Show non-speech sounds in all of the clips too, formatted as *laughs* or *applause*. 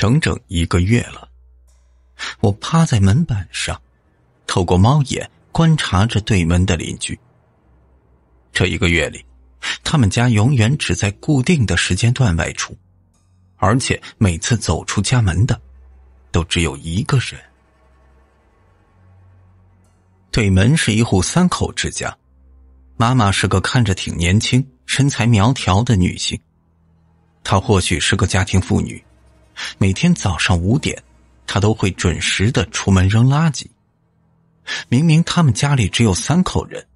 整整一个月了，我趴在门板上，透过猫眼观察着对门的邻居。这一个月里，他们家永远只在固定的时间段外出，而且每次走出家门的，都只有一个人。对门是一户三口之家，妈妈是个看着挺年轻、身材苗条的女性，她或许是个家庭妇女。每天早上五点，他都会准时的出门扔垃圾。明明他们家里只有三口人，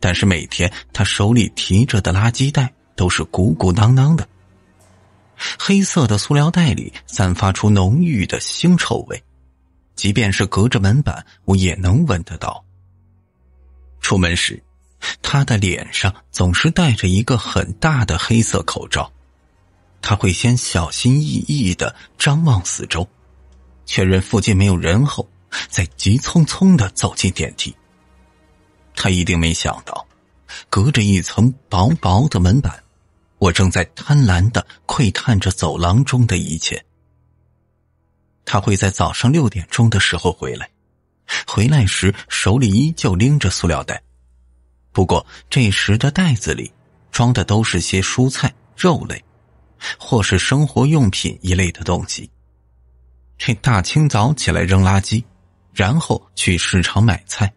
但是每天他手里提着的垃圾袋都是鼓鼓囊囊的。黑色的塑料袋里散发出浓郁的腥臭味，即便是隔着门板，我也能闻得到。出门时，他的脸上总是戴着一个很大的黑色口罩。他会先小心翼翼的张望四周，确认附近没有人后，再急匆匆的走进电梯。他一定没想到，隔着一层薄薄的门板，我正在贪婪的窥探着走廊中的一切。他会在早上六点钟的时候回来，回来时手里依旧拎着塑料袋，不过这时的袋子里装的都是些蔬菜、肉类。或是生活用品一类的东西。这大清早起来扔垃圾，然后去市场买菜，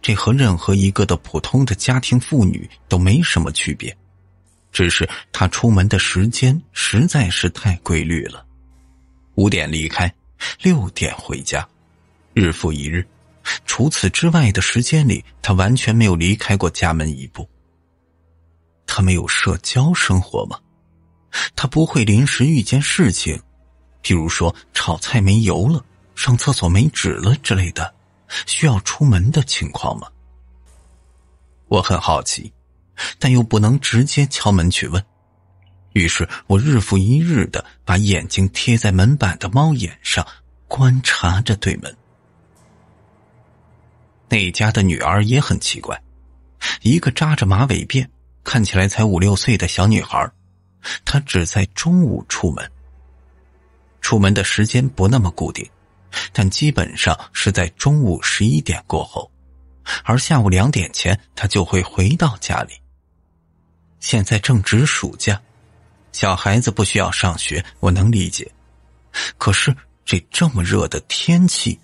这和任何一个的普通的家庭妇女都没什么区别。只是她出门的时间实在是太规律了：五点离开，六点回家，日复一日。除此之外的时间里，她完全没有离开过家门一步。她没有社交生活吗？他不会临时遇见事情，譬如说炒菜没油了、上厕所没纸了之类的，需要出门的情况吗？我很好奇，但又不能直接敲门去问，于是我日复一日的把眼睛贴在门板的猫眼上，观察着对门那家的女儿也很奇怪，一个扎着马尾辫、看起来才五六岁的小女孩。他只在中午出门，出门的时间不那么固定，但基本上是在中午十一点过后，而下午两点前他就会回到家里。现在正值暑假，小孩子不需要上学，我能理解。可是这这么热的天气，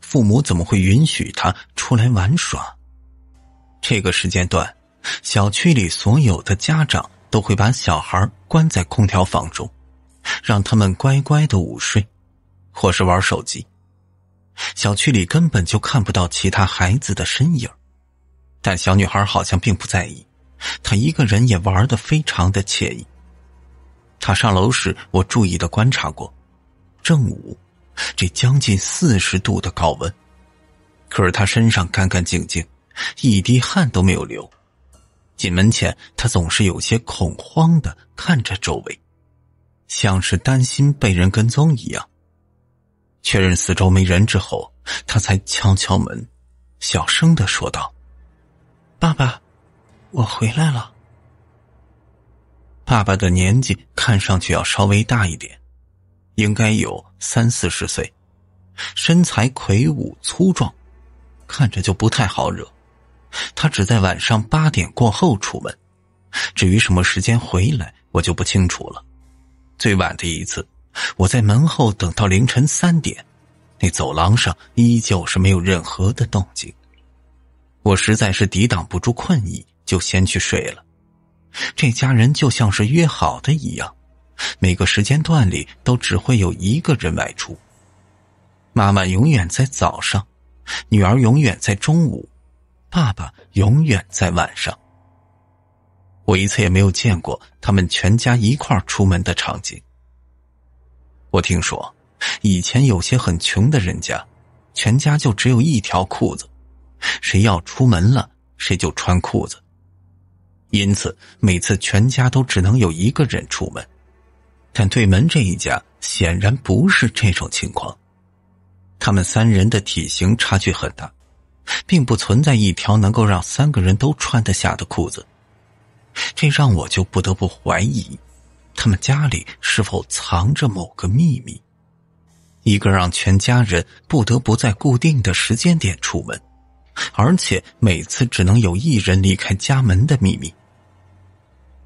父母怎么会允许他出来玩耍？这个时间段，小区里所有的家长。都会把小孩关在空调房中，让他们乖乖的午睡，或是玩手机。小区里根本就看不到其他孩子的身影，但小女孩好像并不在意，她一个人也玩的非常的惬意。她上楼时，我注意的观察过，正午这将近四十度的高温，可是她身上干干净净，一滴汗都没有流。进门前，他总是有些恐慌的看着周围，像是担心被人跟踪一样。确认四周没人之后，他才敲敲门，小声的说道：“爸爸，我回来了。”爸爸的年纪看上去要稍微大一点，应该有三四十岁，身材魁梧粗壮，看着就不太好惹。他只在晚上八点过后出门，至于什么时间回来，我就不清楚了。最晚的一次，我在门后等到凌晨三点，那走廊上依旧是没有任何的动静。我实在是抵挡不住困意，就先去睡了。这家人就像是约好的一样，每个时间段里都只会有一个人外出。妈妈永远在早上，女儿永远在中午。爸爸永远在晚上。我一次也没有见过他们全家一块出门的场景。我听说以前有些很穷的人家，全家就只有一条裤子，谁要出门了谁就穿裤子，因此每次全家都只能有一个人出门。但对门这一家显然不是这种情况，他们三人的体型差距很大。并不存在一条能够让三个人都穿得下的裤子，这让我就不得不怀疑，他们家里是否藏着某个秘密——一个让全家人不得不在固定的时间点出门，而且每次只能有一人离开家门的秘密。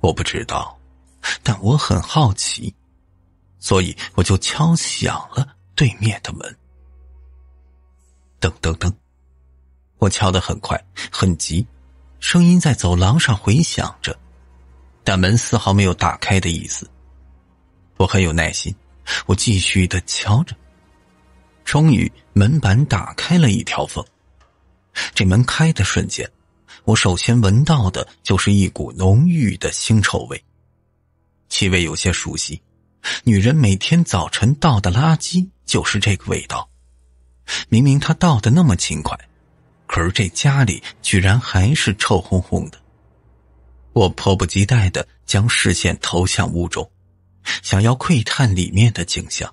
我不知道，但我很好奇，所以我就敲响了对面的门。噔噔噔！我敲得很快很急，声音在走廊上回响着，但门丝毫没有打开的意思。我很有耐心，我继续的敲着。终于，门板打开了一条缝。这门开的瞬间，我首先闻到的就是一股浓郁的腥臭味，气味有些熟悉。女人每天早晨倒的垃圾就是这个味道。明明她倒的那么勤快。可是这家里居然还是臭烘烘的，我迫不及待的将视线投向屋中，想要窥探里面的景象。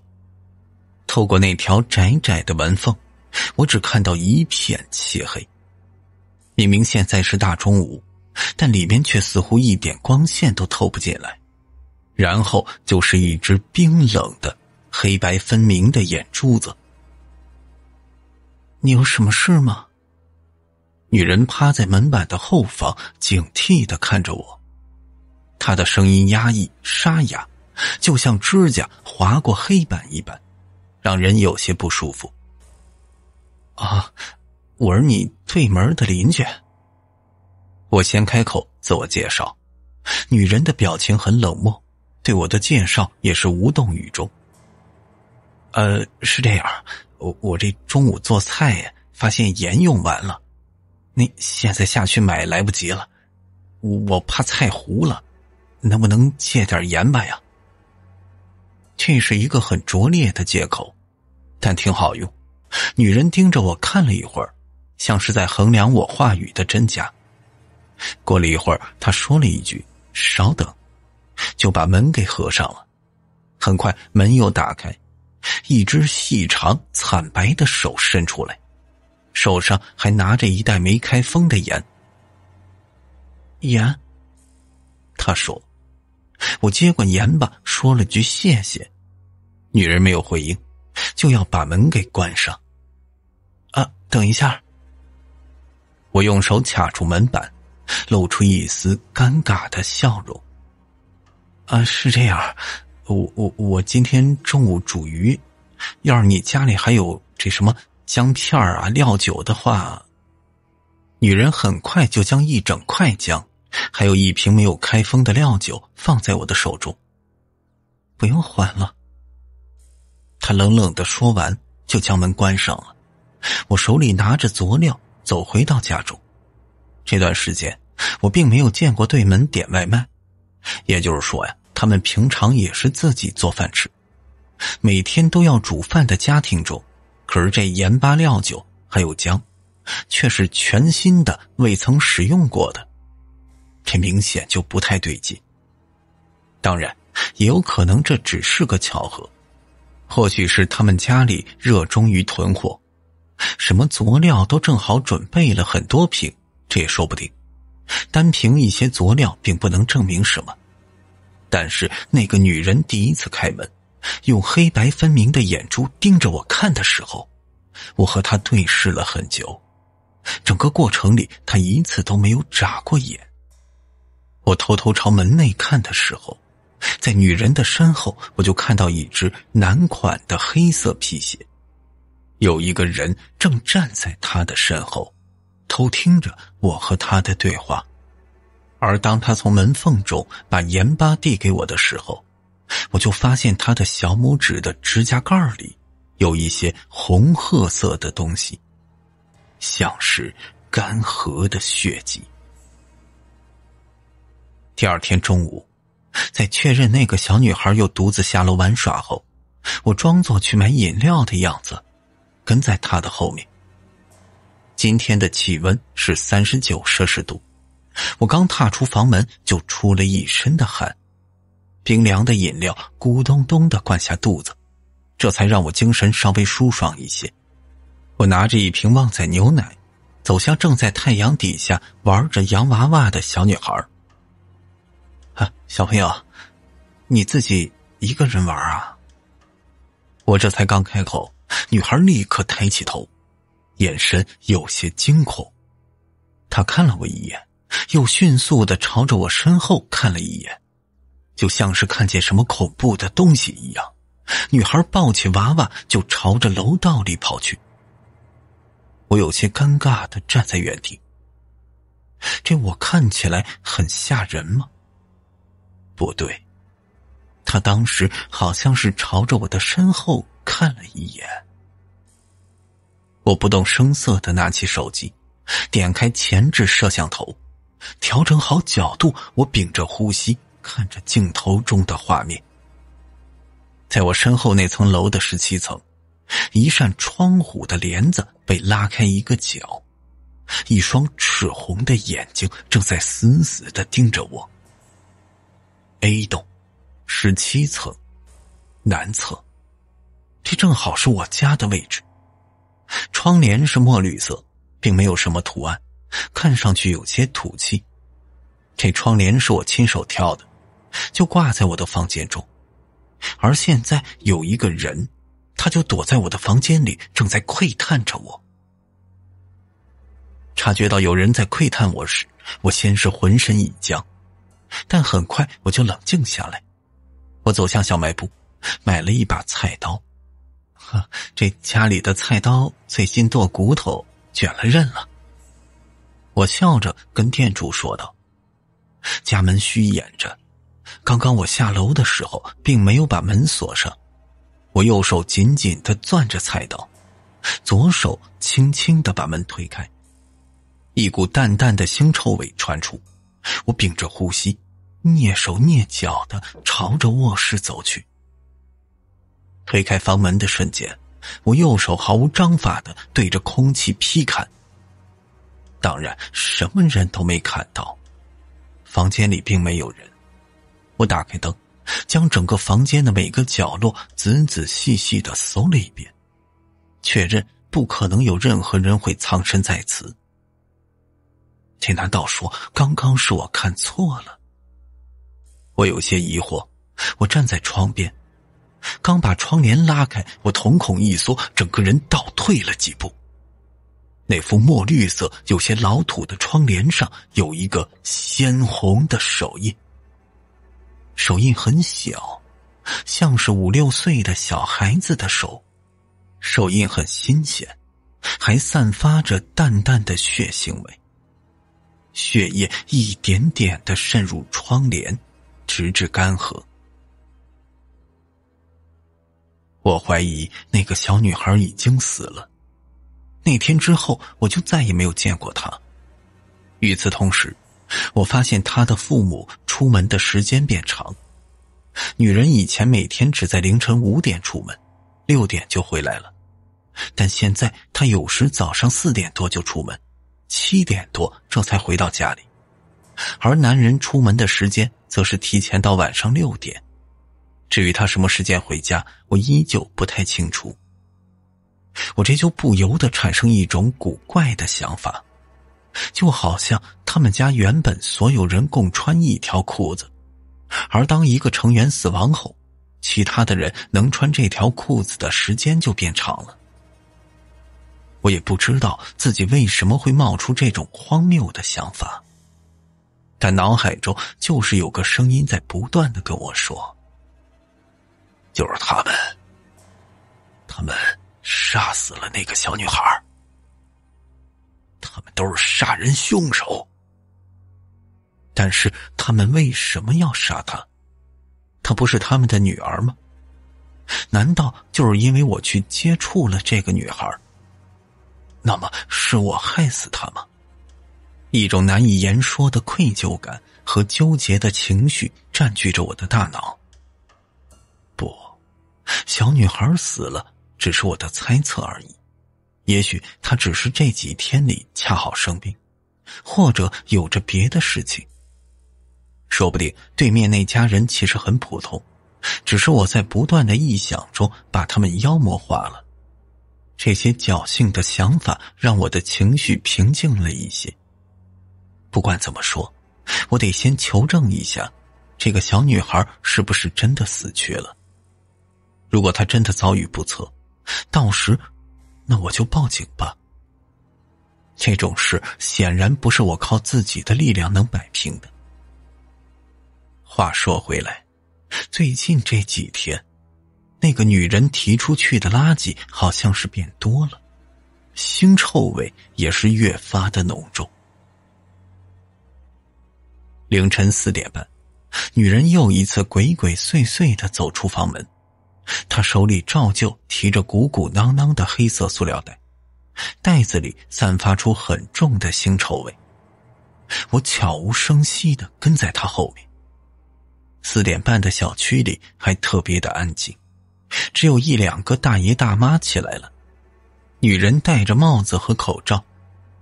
透过那条窄窄的门缝，我只看到一片漆黑。明明现在是大中午，但里面却似乎一点光线都透不进来。然后就是一只冰冷的、黑白分明的眼珠子。你有什么事吗？女人趴在门板的后方，警惕的看着我。她的声音压抑沙哑，就像指甲划过黑板一般，让人有些不舒服。啊，我是你对门的邻居。我先开口自我介绍。女人的表情很冷漠，对我的介绍也是无动于衷。呃，是这样，我我这中午做菜发现盐用完了。你现在下去买来不及了，我怕菜糊了，能不能借点盐吧呀？这是一个很拙劣的借口，但挺好用。女人盯着我看了一会儿，像是在衡量我话语的真假。过了一会儿，她说了一句：“稍等”，就把门给合上了。很快，门又打开，一只细长惨白的手伸出来。手上还拿着一袋没开封的盐，盐。他说：“我接过盐吧。”说了句谢谢，女人没有回应，就要把门给关上。啊，等一下！我用手卡住门板，露出一丝尴尬的笑容。啊，是这样，我我我今天中午煮鱼，要是你家里还有这什么？姜片儿啊，料酒的话，女人很快就将一整块姜，还有一瓶没有开封的料酒放在我的手中。不用还了。她冷冷的说完，就将门关上了。我手里拿着佐料，走回到家中。这段时间，我并没有见过对门点外卖，也就是说呀，他们平常也是自己做饭吃。每天都要煮饭的家庭中。可是这盐巴、料酒还有姜，却是全新的、未曾使用过的，这明显就不太对劲。当然，也有可能这只是个巧合，或许是他们家里热衷于囤货，什么佐料都正好准备了很多瓶，这也说不定。单凭一些佐料并不能证明什么，但是那个女人第一次开门。用黑白分明的眼珠盯着我看的时候，我和他对视了很久。整个过程里，他一次都没有眨过眼。我偷偷朝门内看的时候，在女人的身后，我就看到一只男款的黑色皮鞋，有一个人正站在她的身后，偷听着我和她的对话。而当他从门缝中把盐巴递给我的时候，我就发现他的小拇指的指甲盖里有一些红褐色的东西，像是干涸的血迹。第二天中午，在确认那个小女孩又独自下楼玩耍后，我装作去买饮料的样子，跟在她的后面。今天的气温是三十九摄氏度，我刚踏出房门就出了一身的汗。冰凉的饮料咕咚咚的灌下肚子，这才让我精神稍微舒爽一些。我拿着一瓶旺仔牛奶，走向正在太阳底下玩着洋娃娃的小女孩。啊，小朋友，你自己一个人玩啊？我这才刚开口，女孩立刻抬起头，眼神有些惊恐。她看了我一眼，又迅速的朝着我身后看了一眼。就像是看见什么恐怖的东西一样，女孩抱起娃娃就朝着楼道里跑去。我有些尴尬的站在原地，这我看起来很吓人吗？不对，他当时好像是朝着我的身后看了一眼。我不动声色的拿起手机，点开前置摄像头，调整好角度，我屏着呼吸。看着镜头中的画面，在我身后那层楼的十七层，一扇窗户的帘子被拉开一个角，一双赤红的眼睛正在死死的盯着我。A 栋，十七层，南侧，这正好是我家的位置。窗帘是墨绿色，并没有什么图案，看上去有些土气。这窗帘是我亲手挑的。就挂在我的房间中，而现在有一个人，他就躲在我的房间里，正在窥探着我。察觉到有人在窥探我时，我先是浑身一僵，但很快我就冷静下来。我走向小卖部，买了一把菜刀。呵，这家里的菜刀最近剁骨头卷了刃了。我笑着跟店主说道：“家门虚掩着。”刚刚我下楼的时候，并没有把门锁上。我右手紧紧的攥着菜刀，左手轻轻的把门推开，一股淡淡的腥臭味传出。我屏着呼吸，蹑手蹑脚的朝着卧室走去。推开房门的瞬间，我右手毫无章法的对着空气劈砍。当然，什么人都没看到，房间里并没有人。我打开灯，将整个房间的每个角落仔仔细细的搜了一遍，确认不可能有任何人会藏身在此。这难道说刚刚是我看错了？我有些疑惑。我站在窗边，刚把窗帘拉开，我瞳孔一缩，整个人倒退了几步。那幅墨绿色、有些老土的窗帘上有一个鲜红的手印。手印很小，像是五六岁的小孩子的手，手印很新鲜，还散发着淡淡的血腥味。血液一点点的渗入窗帘，直至干涸。我怀疑那个小女孩已经死了。那天之后，我就再也没有见过她。与此同时。我发现他的父母出门的时间变长。女人以前每天只在凌晨五点出门，六点就回来了，但现在她有时早上四点多就出门，七点多这才回到家里。而男人出门的时间则是提前到晚上六点。至于他什么时间回家，我依旧不太清楚。我这就不由得产生一种古怪的想法。就好像他们家原本所有人共穿一条裤子，而当一个成员死亡后，其他的人能穿这条裤子的时间就变长了。我也不知道自己为什么会冒出这种荒谬的想法，但脑海中就是有个声音在不断的跟我说：“就是他们，他们杀死了那个小女孩。”他们都是杀人凶手，但是他们为什么要杀他？他不是他们的女儿吗？难道就是因为我去接触了这个女孩？那么是我害死他吗？一种难以言说的愧疚感和纠结的情绪占据着我的大脑。不，小女孩死了，只是我的猜测而已。也许他只是这几天里恰好生病，或者有着别的事情。说不定对面那家人其实很普通，只是我在不断的臆想中把他们妖魔化了。这些侥幸的想法让我的情绪平静了一些。不管怎么说，我得先求证一下，这个小女孩是不是真的死去了？如果她真的遭遇不测，到时……那我就报警吧。这种事显然不是我靠自己的力量能摆平的。话说回来，最近这几天，那个女人提出去的垃圾好像是变多了，腥臭味也是越发的浓重。凌晨四点半，女人又一次鬼鬼祟祟的走出房门。他手里照旧提着鼓鼓囊囊的黑色塑料袋，袋子里散发出很重的腥臭味。我悄无声息的跟在他后面。四点半的小区里还特别的安静，只有一两个大爷大妈起来了。女人戴着帽子和口罩，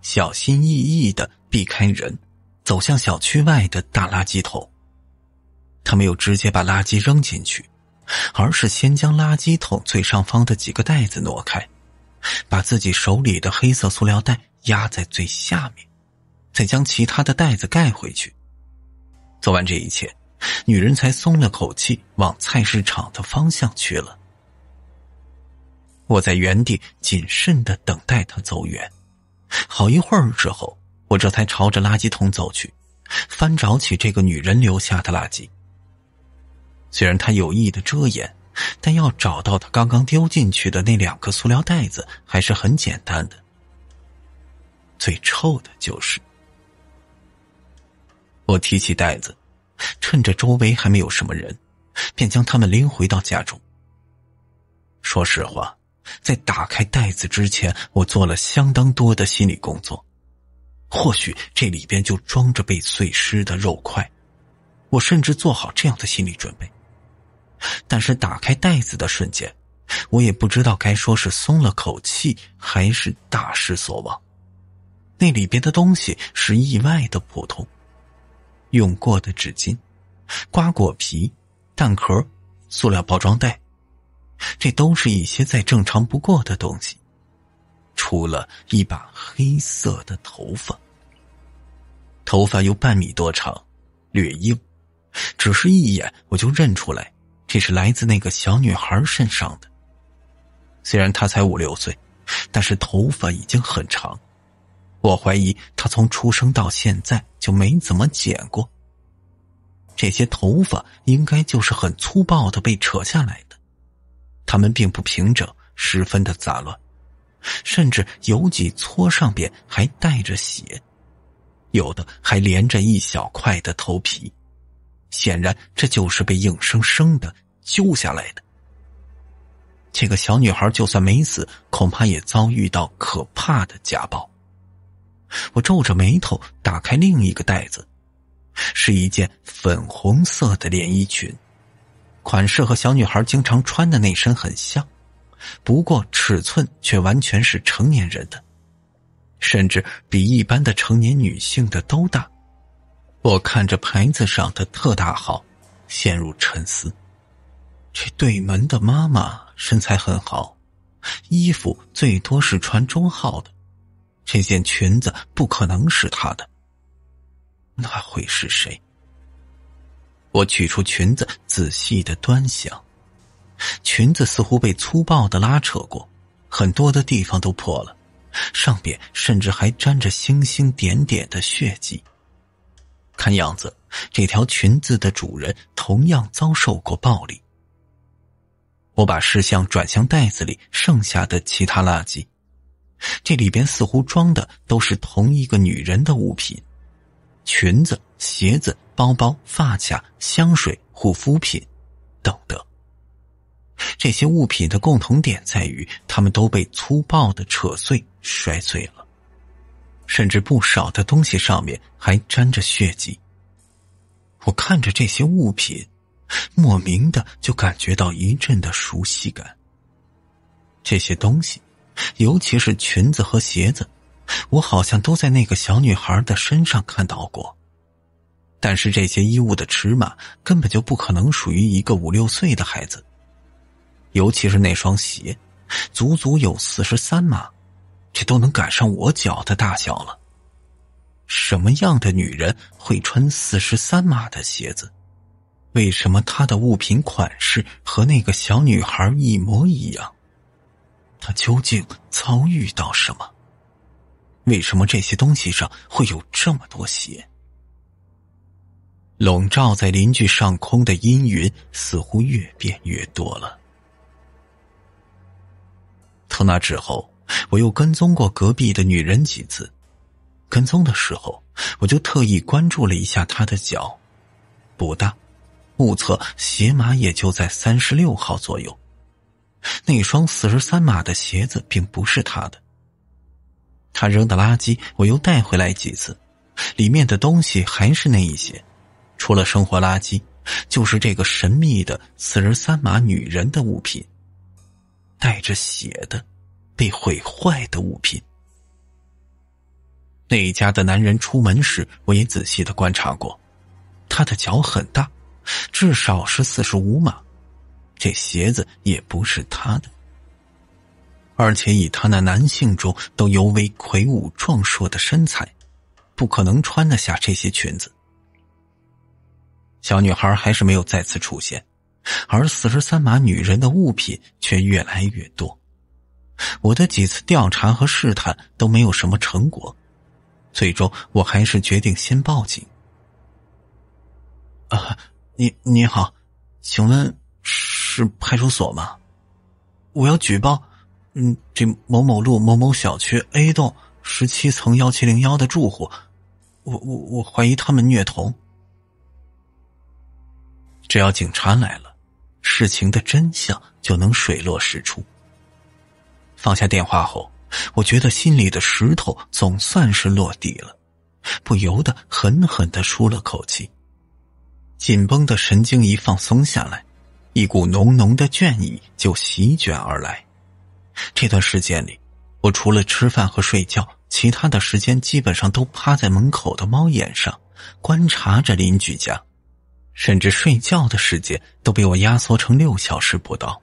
小心翼翼的避开人，走向小区外的大垃圾桶。他没有直接把垃圾扔进去。而是先将垃圾桶最上方的几个袋子挪开，把自己手里的黑色塑料袋压在最下面，再将其他的袋子盖回去。做完这一切，女人才松了口气，往菜市场的方向去了。我在原地谨慎的等待她走远。好一会儿之后，我这才朝着垃圾桶走去，翻找起这个女人留下的垃圾。虽然他有意的遮掩，但要找到他刚刚丢进去的那两个塑料袋子还是很简单的。最臭的就是，我提起袋子，趁着周围还没有什么人，便将他们拎回到家中。说实话，在打开袋子之前，我做了相当多的心理工作。或许这里边就装着被碎尸的肉块，我甚至做好这样的心理准备。但是打开袋子的瞬间，我也不知道该说是松了口气，还是大失所望。那里边的东西是意外的普通，用过的纸巾、瓜果皮、蛋壳、塑料包装袋，这都是一些再正常不过的东西。除了一把黑色的头发，头发有半米多长，略硬，只是一眼我就认出来。这是来自那个小女孩身上的。虽然她才五六岁，但是头发已经很长。我怀疑她从出生到现在就没怎么剪过。这些头发应该就是很粗暴的被扯下来的，它们并不平整，十分的杂乱，甚至有几撮上边还带着血，有的还连着一小块的头皮。显然，这就是被硬生生的揪下来的。这个小女孩就算没死，恐怕也遭遇到可怕的家暴。我皱着眉头打开另一个袋子，是一件粉红色的连衣裙，款式和小女孩经常穿的那身很像，不过尺寸却完全是成年人的，甚至比一般的成年女性的都大。我看着牌子上的特大号，陷入沉思。这对门的妈妈身材很好，衣服最多是穿中号的，这件裙子不可能是她的。那会是谁？我取出裙子，仔细的端详。裙子似乎被粗暴的拉扯过，很多的地方都破了，上边甚至还沾着星星点点的血迹。看样子，这条裙子的主人同样遭受过暴力。我把视线转向袋子里剩下的其他垃圾，这里边似乎装的都是同一个女人的物品：裙子、鞋子、包包、发卡、香水、护肤品等等。这些物品的共同点在于，它们都被粗暴的扯碎、摔碎了。甚至不少的东西上面还沾着血迹。我看着这些物品，莫名的就感觉到一阵的熟悉感。这些东西，尤其是裙子和鞋子，我好像都在那个小女孩的身上看到过。但是这些衣物的尺码根本就不可能属于一个五六岁的孩子，尤其是那双鞋，足足有四十三码。这都能赶上我脚的大小了。什么样的女人会穿四十三码的鞋子？为什么她的物品款式和那个小女孩一模一样？她究竟遭遇到什么？为什么这些东西上会有这么多鞋？笼罩在邻居上空的阴云似乎越变越多了。从那之后。我又跟踪过隔壁的女人几次，跟踪的时候我就特意关注了一下她的脚，不大，目测鞋码也就在三十六号左右。那双四十三码的鞋子并不是她的。她扔的垃圾我又带回来几次，里面的东西还是那一些，除了生活垃圾，就是这个神秘的四十三码女人的物品，带着血的。被毁坏的物品。那家的男人出门时，我也仔细的观察过，他的脚很大，至少是四十五码，这鞋子也不是他的。而且以他那男性中都尤为魁梧壮硕的身材，不可能穿得下这些裙子。小女孩还是没有再次出现，而四十三码女人的物品却越来越多。我的几次调查和试探都没有什么成果，最终我还是决定先报警。啊，你你好，请问是派出所吗？我要举报，嗯，这某某路某某小区 A 栋十七层幺七零幺的住户，我我我怀疑他们虐童。只要警察来了，事情的真相就能水落石出。放下电话后，我觉得心里的石头总算是落地了，不由得狠狠的舒了口气。紧绷的神经一放松下来，一股浓浓的倦意就席卷而来。这段时间里，我除了吃饭和睡觉，其他的时间基本上都趴在门口的猫眼上，观察着邻居家，甚至睡觉的时间都被我压缩成六小时不到。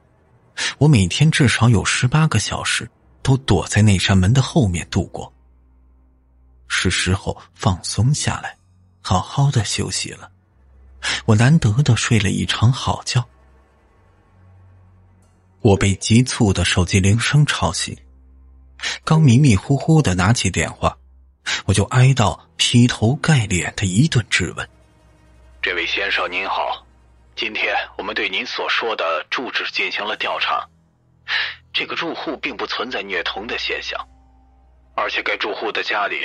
我每天至少有十八个小时都躲在那扇门的后面度过。是时候放松下来，好好的休息了。我难得的睡了一场好觉。我被急促的手机铃声吵醒，刚迷迷糊糊的拿起电话，我就挨到劈头盖脸的一顿质问：“这位先生您好。”今天我们对您所说的住址进行了调查，这个住户并不存在虐童的现象，而且该住户的家里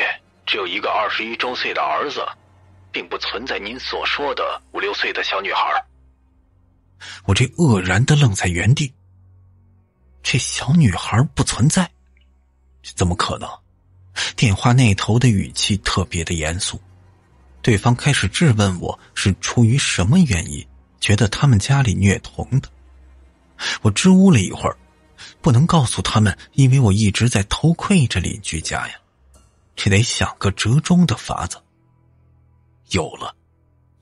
只有一个二十一周岁的儿子，并不存在您所说的五六岁的小女孩。我这愕然的愣在原地，这小女孩不存在，怎么可能？电话那头的语气特别的严肃，对方开始质问我是出于什么原因。觉得他们家里虐童的，我支吾了一会儿，不能告诉他们，因为我一直在偷窥着邻居家呀，这得想个折中的法子。有了，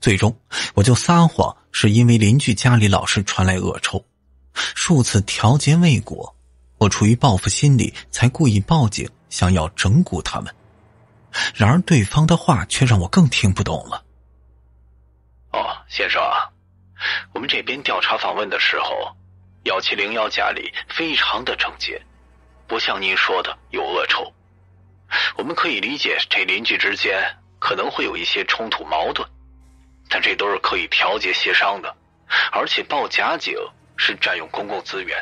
最终我就撒谎，是因为邻居家里老是传来恶臭，数次调节未果，我出于报复心理才故意报警，想要整蛊他们。然而对方的话却让我更听不懂了。哦，先生。我们这边调查访问的时候，幺七零幺家里非常的整洁，不像您说的有恶臭。我们可以理解这邻居之间可能会有一些冲突矛盾，但这都是可以调节协商的。而且报假警是占用公共资源，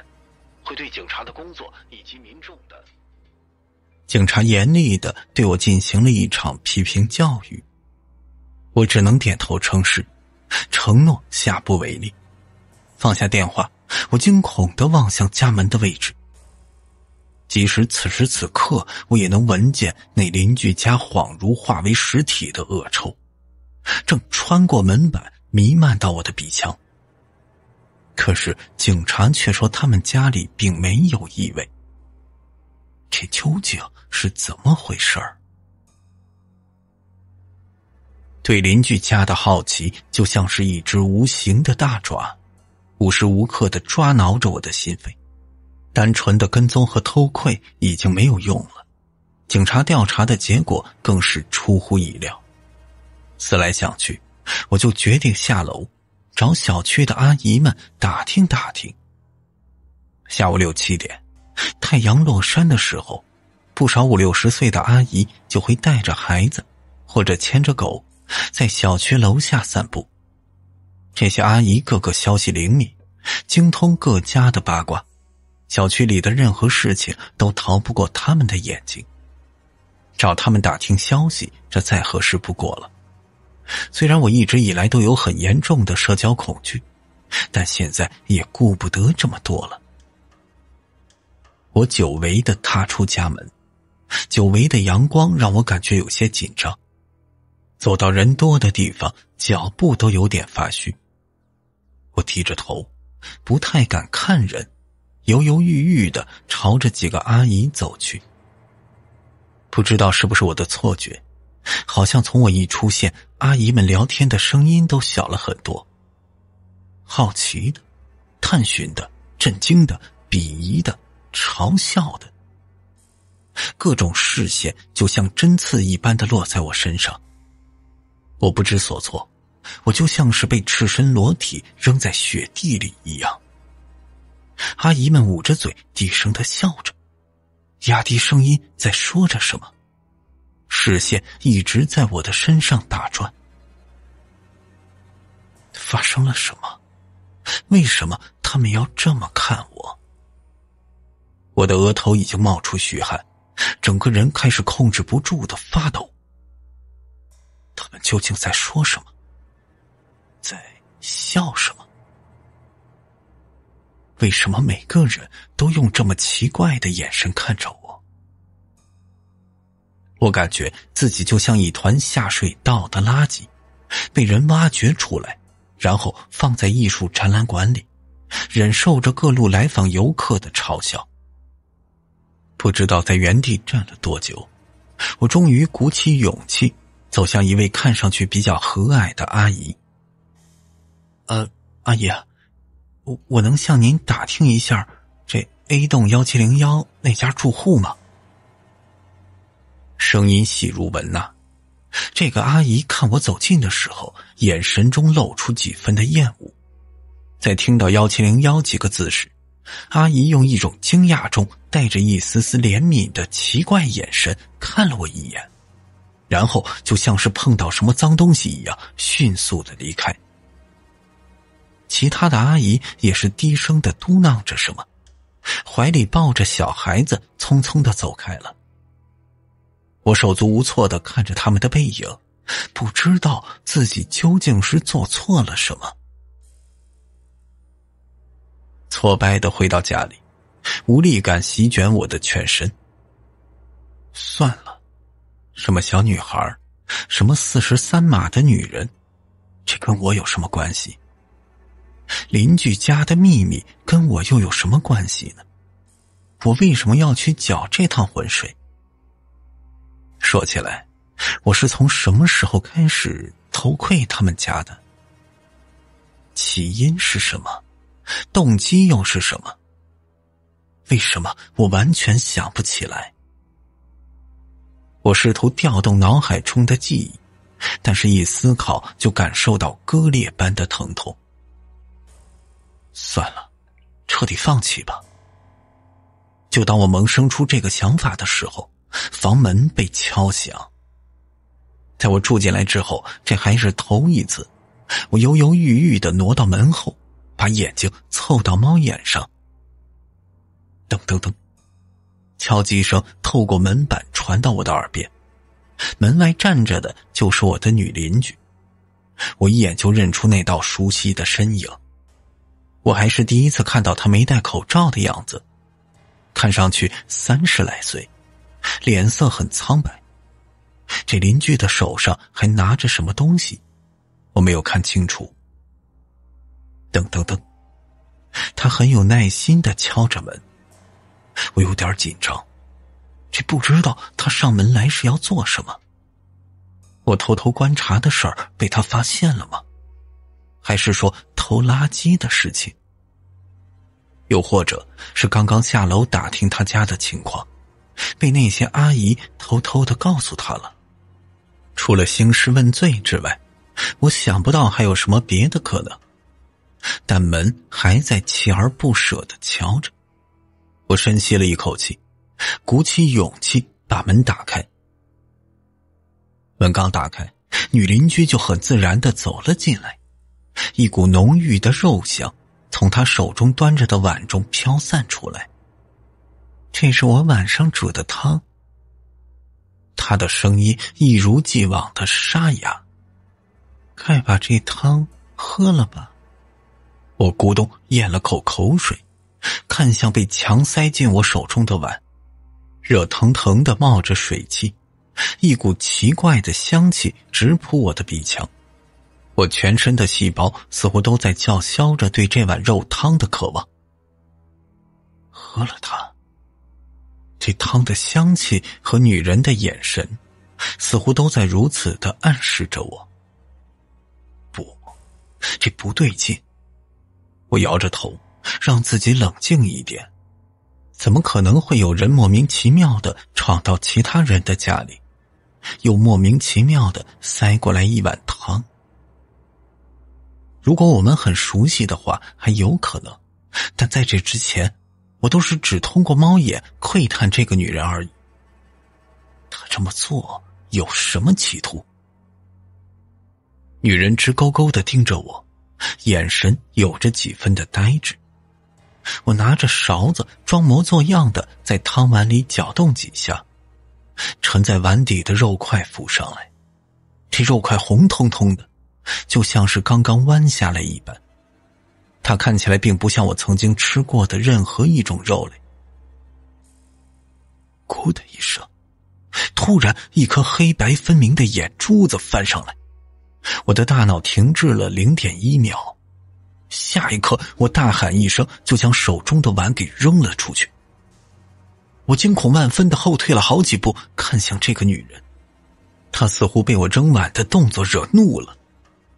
会对警察的工作以及民众的。警察严厉的对我进行了一场批评教育，我只能点头称是。承诺下不为例。放下电话，我惊恐的望向家门的位置。即使此时此刻，我也能闻见那邻居家恍如化为实体的恶臭，正穿过门板弥漫到我的鼻腔。可是警察却说他们家里并没有异味。这究竟是怎么回事儿？对邻居家的好奇，就像是一只无形的大爪，无时无刻的抓挠着我的心扉。单纯的跟踪和偷窥已经没有用了，警察调查的结果更是出乎意料。思来想去，我就决定下楼，找小区的阿姨们打听打听。下午六七点，太阳落山的时候，不少五六十岁的阿姨就会带着孩子，或者牵着狗。在小区楼下散步，这些阿姨个个消息灵敏，精通各家的八卦，小区里的任何事情都逃不过他们的眼睛。找他们打听消息，这再合适不过了。虽然我一直以来都有很严重的社交恐惧，但现在也顾不得这么多了。我久违的踏出家门，久违的阳光让我感觉有些紧张。走到人多的地方，脚步都有点发虚。我低着头，不太敢看人，犹犹豫豫的朝着几个阿姨走去。不知道是不是我的错觉，好像从我一出现，阿姨们聊天的声音都小了很多。好奇的、探寻的、震惊的、鄙夷的、嘲笑的，各种视线就像针刺一般的落在我身上。我不知所措，我就像是被赤身裸体扔在雪地里一样。阿姨们捂着嘴，低声的笑着，压低声音在说着什么，视线一直在我的身上打转。发生了什么？为什么他们要这么看我？我的额头已经冒出虚汗，整个人开始控制不住的发抖。究竟在说什么？在笑什么？为什么每个人都用这么奇怪的眼神看着我？我感觉自己就像一团下水道的垃圾，被人挖掘出来，然后放在艺术展览馆里，忍受着各路来访游客的嘲笑。不知道在原地站了多久，我终于鼓起勇气。走向一位看上去比较和蔼的阿姨。呃，阿姨，我我能向您打听一下这 A 栋幺七零幺那家住户吗？声音细如蚊呐。这个阿姨看我走近的时候，眼神中露出几分的厌恶。在听到“幺七零幺”几个字时，阿姨用一种惊讶中带着一丝丝怜悯的奇怪眼神看了我一眼。然后就像是碰到什么脏东西一样，迅速的离开。其他的阿姨也是低声的嘟囔着什么，怀里抱着小孩子，匆匆的走开了。我手足无措的看着他们的背影，不知道自己究竟是做错了什么。挫败的回到家里，无力感席卷我的全身。算了。什么小女孩，什么四十三码的女人，这跟我有什么关系？邻居家的秘密跟我又有什么关系呢？我为什么要去搅这趟浑水？说起来，我是从什么时候开始偷窥他们家的？起因是什么？动机又是什么？为什么我完全想不起来？我试图调动脑海中的记忆，但是一思考就感受到割裂般的疼痛。算了，彻底放弃吧。就当我萌生出这个想法的时候，房门被敲响。在我住进来之后，这还是头一次。我犹犹豫豫的挪到门后，把眼睛凑到猫眼上。噔噔噔。敲击声透过门板传到我的耳边，门外站着的就是我的女邻居。我一眼就认出那道熟悉的身影。我还是第一次看到她没戴口罩的样子，看上去三十来岁，脸色很苍白。这邻居的手上还拿着什么东西，我没有看清楚。噔噔噔，她很有耐心的敲着门。我有点紧张，却不知道他上门来是要做什么。我偷偷观察的事儿被他发现了吗？还是说偷垃圾的事情？又或者是刚刚下楼打听他家的情况，被那些阿姨偷偷的告诉他了？除了兴师问罪之外，我想不到还有什么别的可能。但门还在锲而不舍的敲着。我深吸了一口气，鼓起勇气把门打开。门刚打开，女邻居就很自然的走了进来，一股浓郁的肉香从她手中端着的碗中飘散出来。这是我晚上煮的汤。她的声音一如既往的沙哑。快把这汤喝了吧。我咕咚咽了口口水。看向被强塞进我手中的碗，热腾腾的冒着水汽，一股奇怪的香气直扑我的鼻腔，我全身的细胞似乎都在叫嚣着对这碗肉汤的渴望。喝了它，这汤的香气和女人的眼神，似乎都在如此的暗示着我。不，这不对劲，我摇着头。让自己冷静一点。怎么可能会有人莫名其妙的闯到其他人的家里，又莫名其妙的塞过来一碗汤？如果我们很熟悉的话，还有可能。但在这之前，我都是只通过猫眼窥探这个女人而已。她这么做有什么企图？女人直勾勾的盯着我，眼神有着几分的呆滞。我拿着勺子，装模作样的在汤碗里搅动几下，沉在碗底的肉块浮上来。这肉块红彤彤的，就像是刚刚弯下来一般。它看起来并不像我曾经吃过的任何一种肉类。咕的一声，突然一颗黑白分明的眼珠子翻上来，我的大脑停滞了零点一秒。下一刻，我大喊一声，就将手中的碗给扔了出去。我惊恐万分的后退了好几步，看向这个女人，她似乎被我扔碗的动作惹怒了，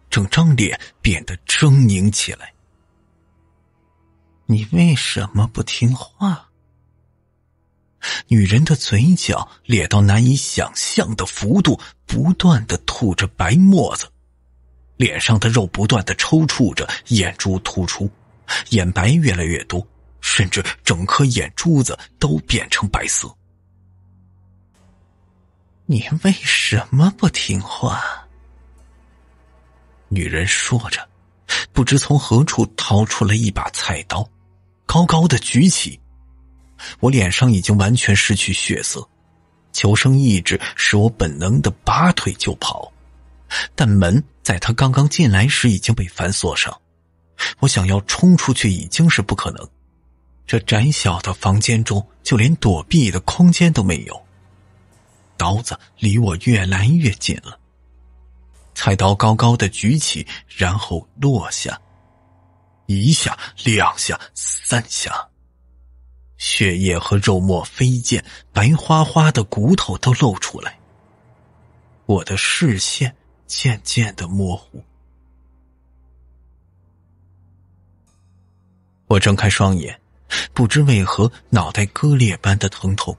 整张脸变得狰狞起来。你为什么不听话？女人的嘴角咧到难以想象的幅度，不断的吐着白沫子。脸上的肉不断的抽搐着，眼珠突出，眼白越来越多，甚至整颗眼珠子都变成白色。你为什么不听话？女人说着，不知从何处掏出了一把菜刀，高高的举起。我脸上已经完全失去血色，求生意志使我本能的拔腿就跑，但门。在他刚刚进来时已经被反锁上，我想要冲出去已经是不可能。这窄小的房间中，就连躲避的空间都没有。刀子离我越来越近了。菜刀高高的举起，然后落下，一下、两下、三下，血液和肉沫飞溅，白花花的骨头都露出来。我的视线。渐渐的模糊，我睁开双眼，不知为何脑袋割裂般的疼痛。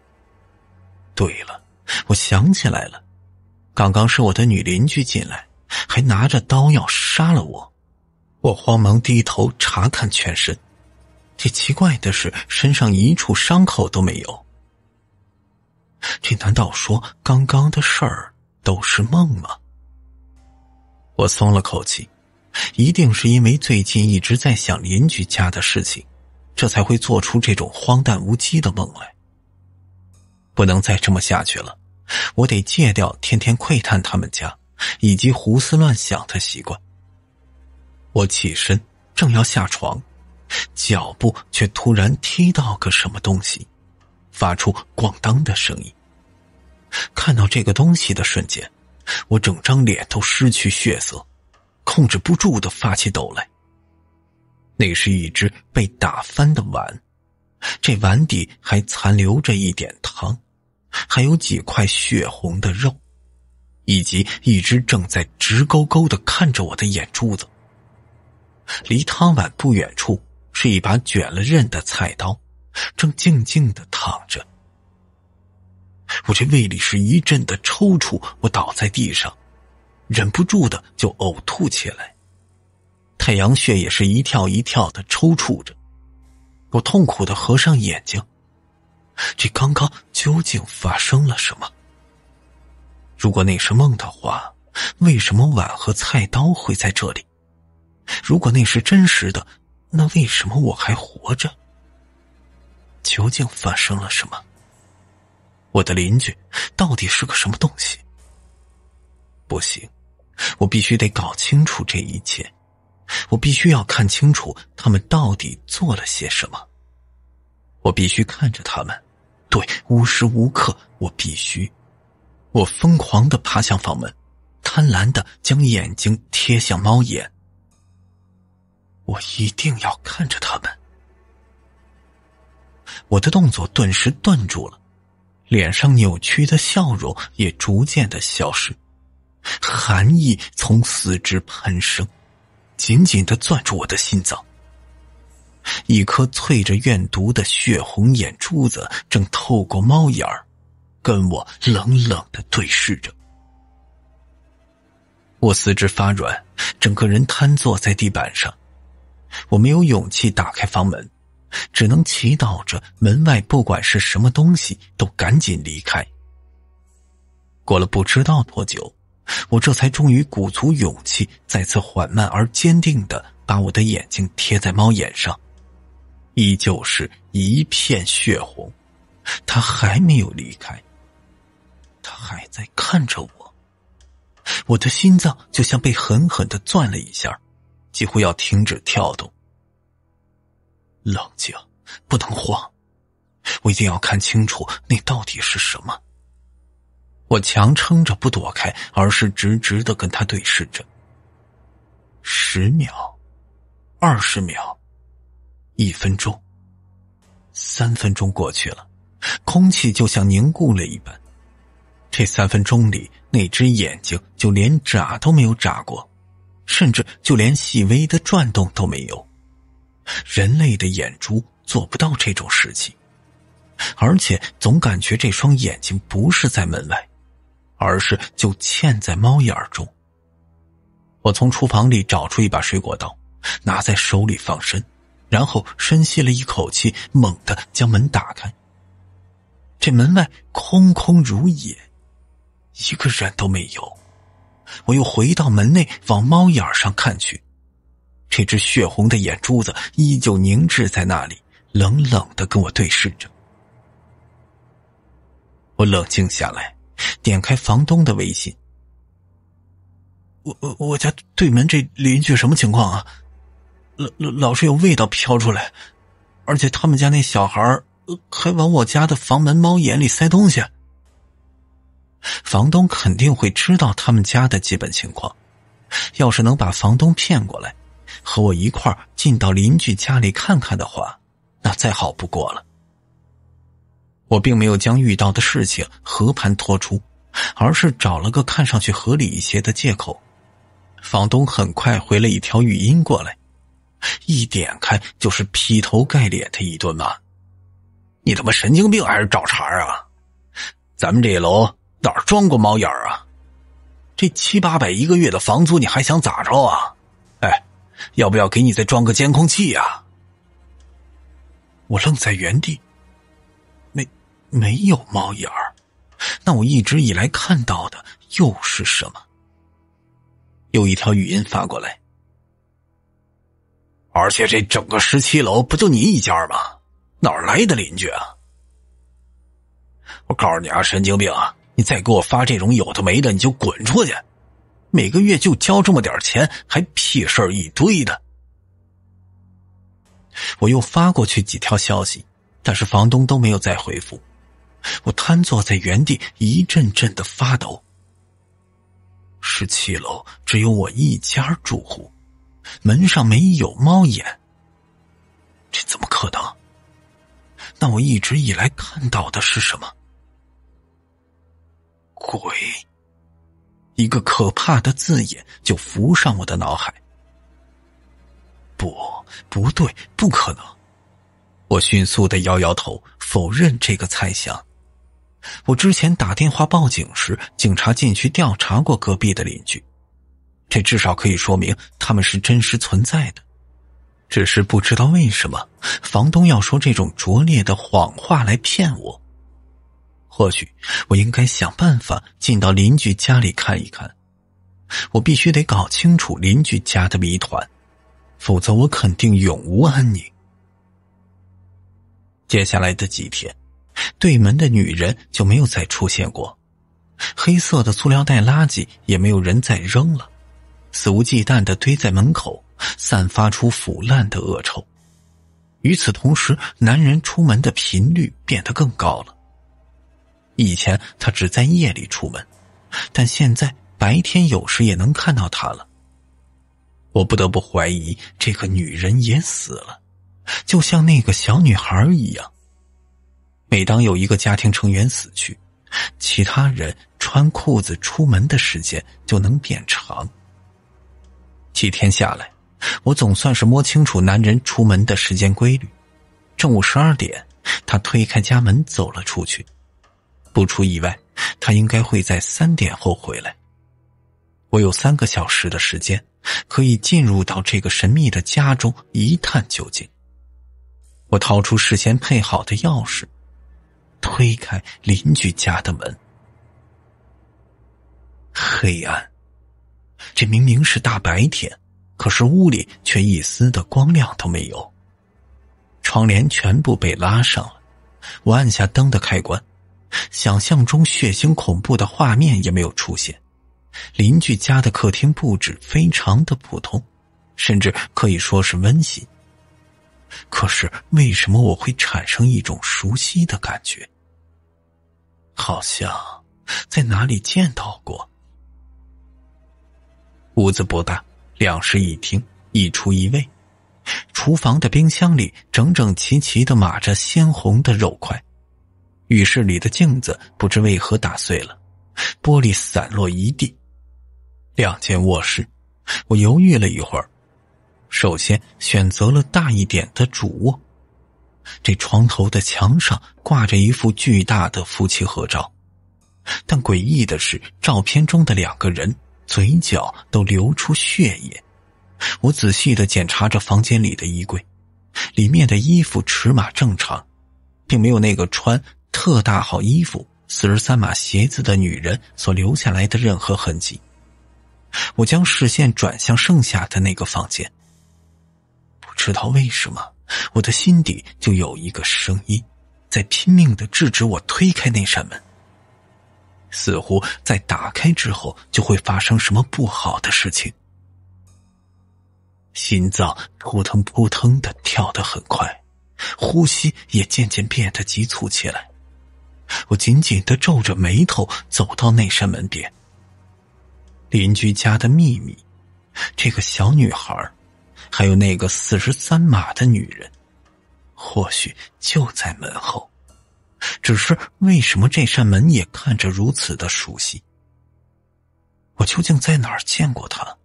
对了，我想起来了，刚刚是我的女邻居进来，还拿着刀要杀了我。我慌忙低头查看全身，这奇怪的是身上一处伤口都没有。这难道说刚刚的事儿都是梦吗？我松了口气，一定是因为最近一直在想邻居家的事情，这才会做出这种荒诞无稽的梦来。不能再这么下去了，我得戒掉天天窥探他们家以及胡思乱想的习惯。我起身正要下床，脚步却突然踢到个什么东西，发出咣当的声音。看到这个东西的瞬间。我整张脸都失去血色，控制不住的发起抖来。那是一只被打翻的碗，这碗底还残留着一点汤，还有几块血红的肉，以及一只正在直勾勾的看着我的眼珠子。离汤碗不远处是一把卷了刃的菜刀，正静静的躺着。我这胃里是一阵的抽搐，我倒在地上，忍不住的就呕吐起来，太阳穴也是一跳一跳的抽搐着，我痛苦的合上眼睛，这刚刚究竟发生了什么？如果那是梦的话，为什么碗和菜刀会在这里？如果那是真实的，那为什么我还活着？究竟发生了什么？我的邻居到底是个什么东西？不行，我必须得搞清楚这一切。我必须要看清楚他们到底做了些什么。我必须看着他们，对，无时无刻我必须。我疯狂的爬向房门，贪婪的将眼睛贴向猫眼。我一定要看着他们。我的动作顿时顿住了。脸上扭曲的笑容也逐渐的消失，寒意从四肢攀升，紧紧的攥住我的心脏。一颗淬着怨毒的血红眼珠子正透过猫眼儿，跟我冷冷的对视着。我四肢发软，整个人瘫坐在地板上，我没有勇气打开房门。只能祈祷着，门外不管是什么东西，都赶紧离开。过了不知道多久，我这才终于鼓足勇气，再次缓慢而坚定的把我的眼睛贴在猫眼上，依旧是一片血红，它还没有离开，它还在看着我，我的心脏就像被狠狠的攥了一下，几乎要停止跳动。冷静，不能慌，我一定要看清楚那到底是什么。我强撑着不躲开，而是直直的跟他对视着。十秒，二十秒，一分钟，三分钟过去了，空气就像凝固了一般。这三分钟里，那只眼睛就连眨都没有眨过，甚至就连细微的转动都没有。人类的眼珠做不到这种事情，而且总感觉这双眼睛不是在门外，而是就嵌在猫眼儿中。我从厨房里找出一把水果刀，拿在手里放身，然后深吸了一口气，猛地将门打开。这门外空空如也，一个人都没有。我又回到门内，往猫眼儿上看去。这只血红的眼珠子依旧凝滞在那里，冷冷的跟我对视着。我冷静下来，点开房东的微信。我我我家对门这邻居什么情况啊？老老老是有味道飘出来，而且他们家那小孩还往我家的房门猫眼里塞东西。房东肯定会知道他们家的基本情况，要是能把房东骗过来。和我一块儿进到邻居家里看看的话，那再好不过了。我并没有将遇到的事情和盘托出，而是找了个看上去合理一些的借口。房东很快回了一条语音过来，一点开就是劈头盖脸的一顿骂：“你他妈神经病还是找茬啊？咱们这楼哪装过猫眼啊？这七八百一个月的房租你还想咋着啊？哎！”要不要给你再装个监控器呀？我愣在原地，没没有猫眼儿，那我一直以来看到的又是什么？有一条语音发过来，而且这整个十七楼不就你一家吗？哪来的邻居啊？我告诉你啊，神经病！啊！你再给我发这种有的没的，你就滚出去！每个月就交这么点钱，还屁事儿一堆的。我又发过去几条消息，但是房东都没有再回复。我瘫坐在原地，一阵阵的发抖。十七楼只有我一家住户，门上没有猫眼，这怎么可能？那我一直以来看到的是什么？鬼。一个可怕的字眼就浮上我的脑海。不，不对，不可能！我迅速的摇摇头，否认这个猜想。我之前打电话报警时，警察进去调查过隔壁的邻居，这至少可以说明他们是真实存在的。只是不知道为什么，房东要说这种拙劣的谎话来骗我。或许我应该想办法进到邻居家里看一看。我必须得搞清楚邻居家的谜团，否则我肯定永无安宁。接下来的几天，对门的女人就没有再出现过，黑色的塑料袋垃圾也没有人再扔了，肆无忌惮的堆在门口，散发出腐烂的恶臭。与此同时，男人出门的频率变得更高了。以前他只在夜里出门，但现在白天有时也能看到他了。我不得不怀疑这个女人也死了，就像那个小女孩一样。每当有一个家庭成员死去，其他人穿裤子出门的时间就能变长。几天下来，我总算是摸清楚男人出门的时间规律。正午十二点，他推开家门走了出去。不出意外，他应该会在三点后回来。我有三个小时的时间，可以进入到这个神秘的家中一探究竟。我掏出事先配好的钥匙，推开邻居家的门。黑暗，这明明是大白天，可是屋里却一丝的光亮都没有。窗帘全部被拉上了，我按下灯的开关。想象中血腥恐怖的画面也没有出现，邻居家的客厅布置非常的普通，甚至可以说是温馨。可是为什么我会产生一种熟悉的感觉？好像在哪里见到过。屋子不大，两室一厅，一厨一卫，厨房的冰箱里整整齐齐的码着鲜红的肉块。浴室里的镜子不知为何打碎了，玻璃散落一地。两间卧室，我犹豫了一会儿，首先选择了大一点的主卧。这床头的墙上挂着一副巨大的夫妻合照，但诡异的是，照片中的两个人嘴角都流出血液。我仔细的检查着房间里的衣柜，里面的衣服尺码正常，并没有那个穿。特大号衣服、四十三码鞋子的女人所留下来的任何痕迹，我将视线转向剩下的那个房间。不知道为什么，我的心底就有一个声音，在拼命的制止我推开那扇门。似乎在打开之后就会发生什么不好的事情。心脏扑腾扑腾的跳得很快，呼吸也渐渐变得急促起来。我紧紧的皱着眉头，走到那扇门边。邻居家的秘密，这个小女孩，还有那个四十三码的女人，或许就在门后。只是为什么这扇门也看着如此的熟悉？我究竟在哪儿见过她？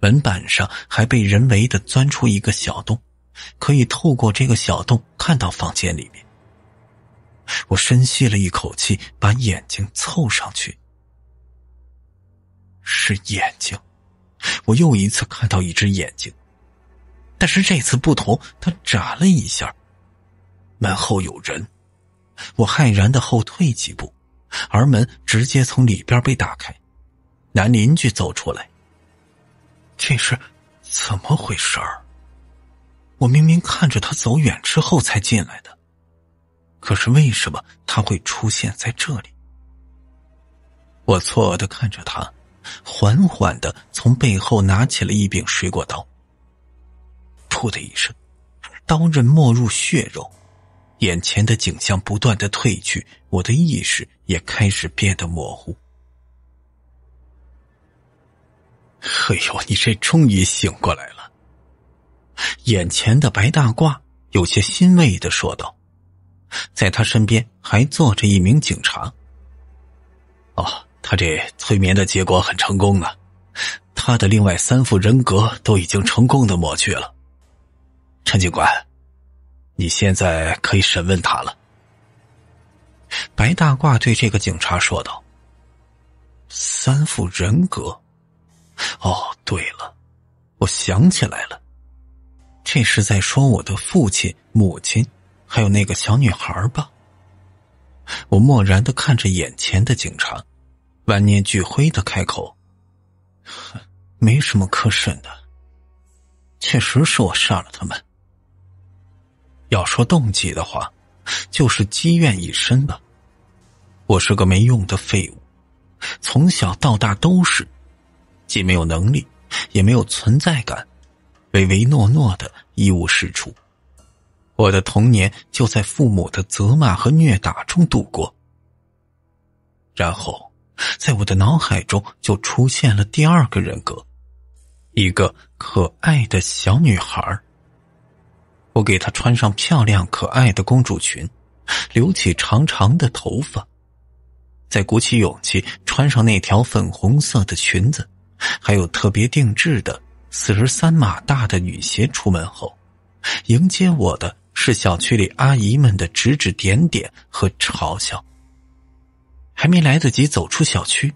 门板上还被人为的钻出一个小洞，可以透过这个小洞看到房间里面。我深吸了一口气，把眼睛凑上去。是眼睛，我又一次看到一只眼睛，但是这次不同，它眨了一下。门后有人，我骇然的后退几步，而门直接从里边被打开，男邻居走出来。这是怎么回事儿？我明明看着他走远之后才进来的。可是为什么他会出现在这里？我错愕的看着他，缓缓的从背后拿起了一柄水果刀。噗的一声，刀刃没入血肉，眼前的景象不断的褪去，我的意识也开始变得模糊。哎呦，你这终于醒过来了！眼前的白大褂有些欣慰的说道。在他身边还坐着一名警察。哦，他这催眠的结果很成功啊！他的另外三副人格都已经成功的抹去了。陈警官，你现在可以审问他了。”白大褂对这个警察说道。“三副人格？哦，对了，我想起来了，这是在说我的父亲、母亲。”还有那个小女孩吧，我漠然的看着眼前的警察，万念俱灰的开口：“ *laughs* 没什么可审的，确实是我杀了他们。要说动机的话，就是积怨已深吧。我是个没用的废物，从小到大都是，既没有能力，也没有存在感，唯唯诺诺的一无是处。”我的童年就在父母的责骂和虐打中度过，然后在我的脑海中就出现了第二个人格，一个可爱的小女孩。我给她穿上漂亮可爱的公主裙，留起长长的头发，再鼓起勇气穿上那条粉红色的裙子，还有特别定制的四十三码大的女鞋。出门后，迎接我的。是小区里阿姨们的指指点点和嘲笑，还没来得及走出小区，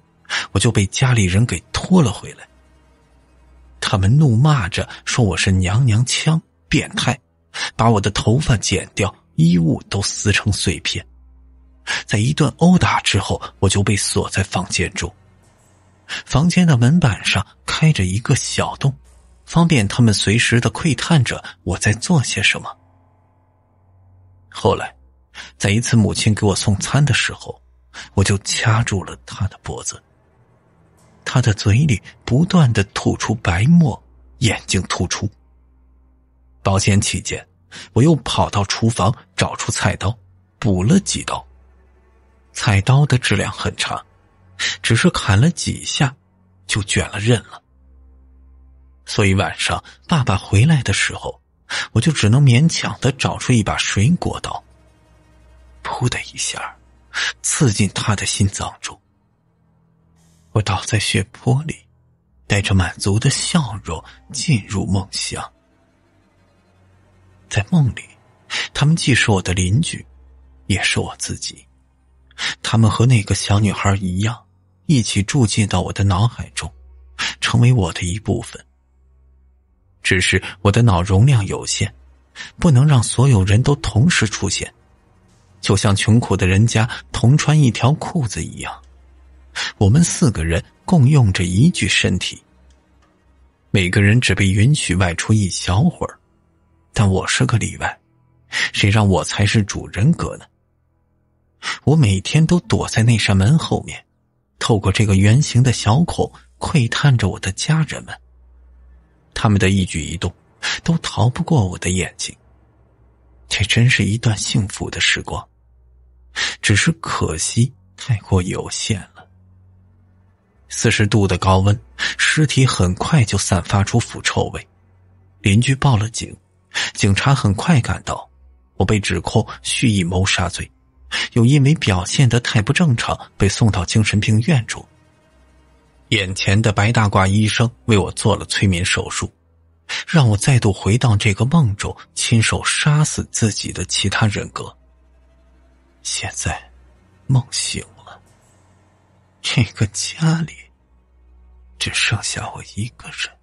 我就被家里人给拖了回来。他们怒骂着说我是娘娘腔、变态，把我的头发剪掉，衣物都撕成碎片。在一顿殴打之后，我就被锁在房间中。房间的门板上开着一个小洞，方便他们随时的窥探着我在做些什么。后来，在一次母亲给我送餐的时候，我就掐住了他的脖子。他的嘴里不断的吐出白沫，眼睛突出。保险起见，我又跑到厨房找出菜刀，补了几刀。菜刀的质量很差，只是砍了几下，就卷了刃了。所以晚上爸爸回来的时候。我就只能勉强的找出一把水果刀，噗的一下，刺进他的心脏中。我倒在血泊里，带着满足的笑容进入梦乡。在梦里，他们既是我的邻居，也是我自己。他们和那个小女孩一样，一起住进到我的脑海中，成为我的一部分。只是我的脑容量有限，不能让所有人都同时出现，就像穷苦的人家同穿一条裤子一样。我们四个人共用着一具身体，每个人只被允许外出一小会儿，但我是个例外，谁让我才是主人格呢？我每天都躲在那扇门后面，透过这个圆形的小孔窥探着我的家人们。他们的一举一动都逃不过我的眼睛，这真是一段幸福的时光。只是可惜太过有限了。四十度的高温，尸体很快就散发出腐臭味。邻居报了警，警察很快赶到。我被指控蓄意谋杀罪，又因为表现的太不正常，被送到精神病院住。眼前的白大褂医生为我做了催眠手术，让我再度回到这个梦中，亲手杀死自己的其他人格。现在，梦醒了，这个家里只剩下我一个人。